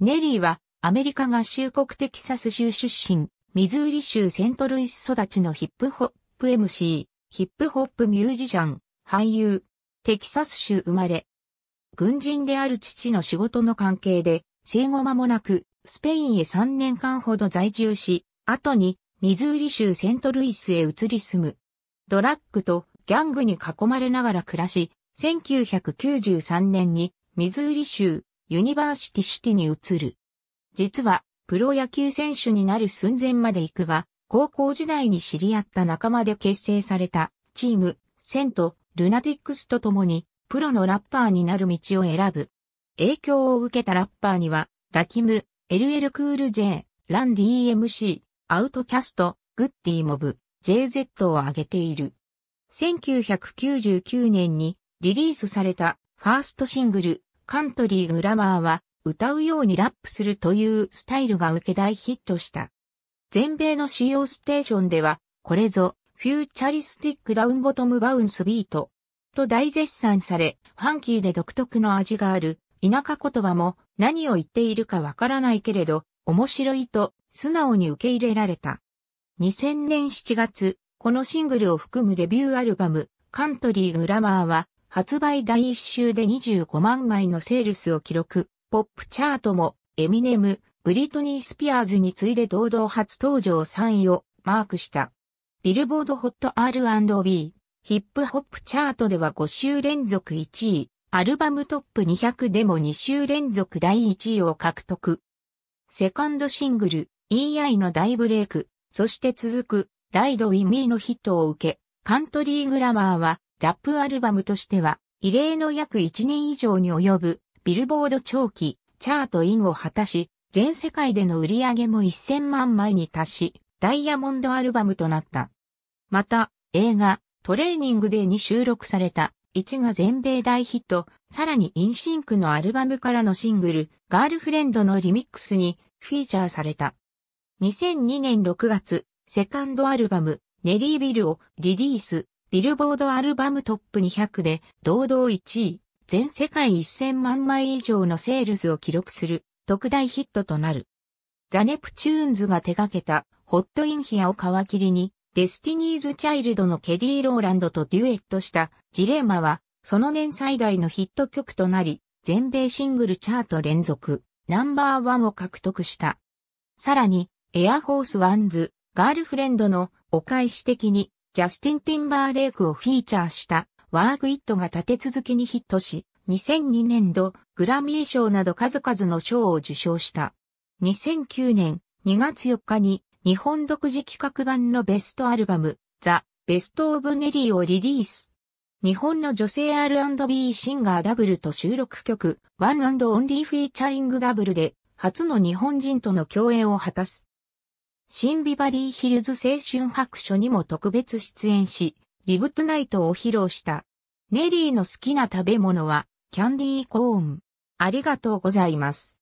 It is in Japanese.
ネリーはアメリカ合衆国テキサス州出身、ミズーリ州セントルイス育ちのヒップホップ MC、ヒップホップミュージシャン、俳優、テキサス州生まれ。軍人である父の仕事の関係で、生後間もなく、スペインへ3年間ほど在住し、後に、ミズーリ州セントルイスへ移り住む。ドラッグとギャングに囲まれながら暮らし、1993年にミズーリ州ユニバーシティシティに移る。実は、プロ野球選手になる寸前まで行くが、高校時代に知り合った仲間で結成された、チーム、セント、ルナティックスと共に、プロのラッパーになる道を選ぶ。影響を受けたラッパーには、ラキム、LL クール J、ラン DMC、アウトキャスト、グッディモブ、JZ を挙げている。1999年にリリースされたファーストシングル、カントリー・グラマーは歌うようにラップするというスタイルが受け大ヒットした。全米の使用ステーションでは、これぞ、フューチャリスティックダウンボトムバウンスビート、と大絶賛され、ファンキーで独特の味がある、田舎言葉も何を言っているかわからないけれど、面白いと素直に受け入れられた。2000年7月、このシングルを含むデビューアルバム、カントリー・グラマーは、発売第1週で25万枚のセールスを記録、ポップチャートも、エミネム、ブリトニー・スピアーズに次いで堂々初登場3位をマークした。ビルボードホット R&B、ヒップホップチャートでは5週連続1位、アルバムトップ200でも2週連続第1位を獲得。セカンドシングル、E.I. の大ブレイク、そして続く、ライド・ウィ・ミーのヒットを受け、カントリー・グラマーは、ラップアルバムとしては、異例の約1年以上に及ぶ、ビルボード長期、チャートインを果たし、全世界での売り上げも1000万枚に達し、ダイヤモンドアルバムとなった。また、映画、トレーニングデーに収録された、1が全米大ヒット、さらにインシンクのアルバムからのシングル、ガールフレンドのリミックスにフィーチャーされた。2002年6月、セカンドアルバム、ネリービルをリリース、ビルボードアルバムトップ200で堂々1位、全世界1000万枚以上のセールスを記録する特大ヒットとなる。ザ・ネプチューンズが手掛けたホットインヒアを皮切りに、デスティニーズ・チャイルドのケディ・ローランドとデュエットしたジレーマは、その年最大のヒット曲となり、全米シングルチャート連続、ナンバーワンを獲得した。さらに、エアホースワンズ、ガールフレンドのお返し的にジャスティン・ティンバーレイクをフィーチャーしたワークイットが立て続けにヒットし、2002年度グラミー賞など数々の賞を受賞した。2009年2月4日に日本独自企画版のベストアルバムザ・ベスト・オブ・ネリーをリリース。日本の女性 R&B シンガーダブルと収録曲ワンオンリーフィーチャリングダブルで初の日本人との共演を果たす。シンビバリーヒルズ青春白書にも特別出演し、リブトナイトを披露した。ネリーの好きな食べ物は、キャンディーコーン。ありがとうございます。